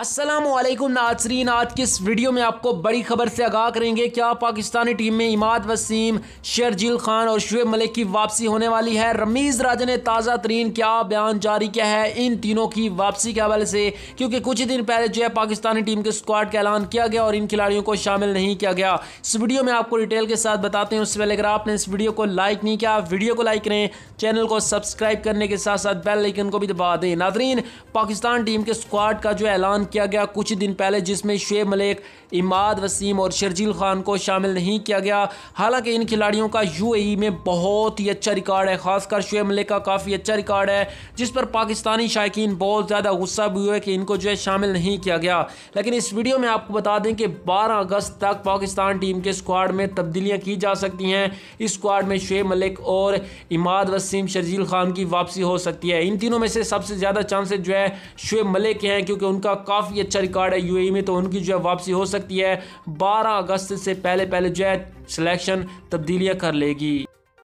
असलम नाजरीन आज की इस वीडियो में आपको बड़ी खबर से आगाह करेंगे क्या पाकिस्तानी टीम में इमाद वसीम शेरजील खान और शुएब मलिक की वापसी होने वाली है रमीज़ राजा ने ताज़ा तरीन क्या बयान जारी किया है इन तीनों की वापसी के हवाले से क्योंकि कुछ ही दिन पहले जो है पाकिस्तानी टीम के स्क्वाड का ऐलान किया गया और इन खिलाड़ियों को शामिल नहीं किया गया इस वीडियो में आपको डिटेल के साथ बताते हैं उससे पहले अगर आपने इस वीडियो को लाइक नहीं किया वीडियो को लाइक करें चैनल को सब्सक्राइब करने के साथ साथ बेल आइकन को भी दबा दें नादरीन पाकिस्तान टीम के स्क्वाड का जो ऐलान किया गया कुछ दिन पहले जिसमें शुएब मलिक इमाद वसीम और शर्जील खान को शामिल नहीं किया गया हालांकि इन खिलाड़ियों का यूएई में बहुत ही अच्छा रिकॉर्ड है खासकर शुएब मलिक का काफ़ी अच्छा रिकॉर्ड है जिस पर पाकिस्तानी शायक बहुत ज़्यादा गुस्सा भी हुए कि इनको जो है शामिल नहीं किया गया लेकिन इस वीडियो में आपको बता दें कि बारह अगस्त तक पाकिस्तान टीम के स्क्वाड में तब्दीलियाँ की जा सकती हैं इस स्क्वाड में शुएब मलिक और इमाद वसीम शर्जील खान की वापसी हो सकती है इन तीनों में से सबसे ज़्यादा चांसेस जो है शुएब मलिक के हैं क्योंकि उनका काफ़ी अच्छा रिकॉर्ड है यूएई e में तो उनकी जो है वापसी हो सकती है बारह अगस्त से पहले पहले जो है सिलेक्शन तब्दीलियां कर लेगी